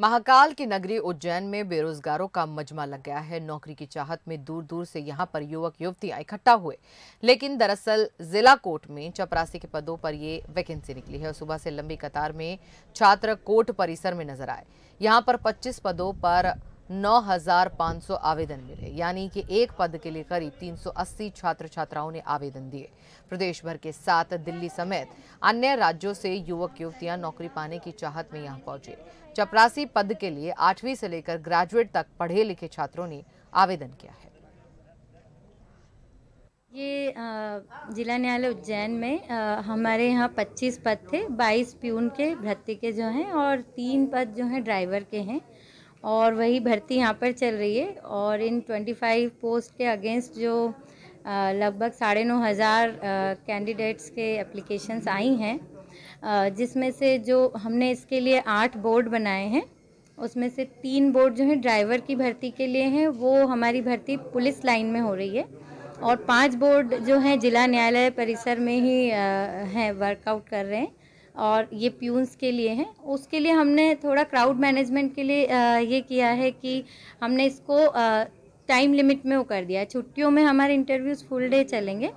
महाकाल की नगरी उज्जैन में बेरोजगारों का मजमा लग गया है नौकरी की चाहत में दूर दूर से यहां पर युवक युवतियां इकट्ठा हुए लेकिन दरअसल जिला कोर्ट में चपरासी के पदों पर ये वैकेंसी निकली है सुबह से लंबी कतार में छात्र कोर्ट परिसर में नजर आए यहां पर 25 पदों पर 9,500 आवेदन मिले यानी कि एक पद के लिए करीब 380 छात्र छात्राओं ने आवेदन दिए प्रदेश भर के साथ दिल्ली समेत अन्य राज्यों से युवक युवतियां नौकरी पाने की चाहत में यहां पहुंचे चपरासी पद के लिए आठवीं से लेकर ग्रेजुएट तक पढ़े लिखे छात्रों ने आवेदन किया है ये जिला न्यायालय उज्जैन में हमारे यहाँ 25 पद थे 22 प्यून के भर्ती के जो हैं और तीन पद जो हैं ड्राइवर के हैं और वही भर्ती यहाँ पर चल रही है और इन 25 पोस्ट के अगेंस्ट जो लगभग साढ़े नौ हज़ार कैंडिडेट्स के एप्लीकेशंस आई हैं जिसमें से जो हमने इसके लिए आठ बोर्ड बनाए हैं उसमें से तीन बोर्ड जो हैं ड्राइवर की भर्ती के लिए हैं वो हमारी भर्ती पुलिस लाइन में हो रही है और पांच बोर्ड जो हैं जिला न्यायालय परिसर में ही हैं वर्कआउट कर रहे हैं और ये प्यून्स के लिए हैं उसके लिए हमने थोड़ा क्राउड मैनेजमेंट के लिए ये किया है कि हमने इसको टाइम लिमिट में वो कर दिया है छुट्टियों में हमारे इंटरव्यूज़ फुल डे चलेंगे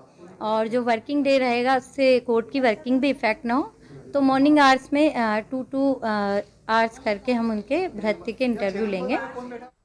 और जो वर्किंग डे रहेगा उससे कोर्ट की वर्किंग भी इफ़ेक्ट ना हो तो मॉर्निंग आवर्स में टू टू आवर्स करके हम उनके भर्ती के इंटरव्यू लेंगे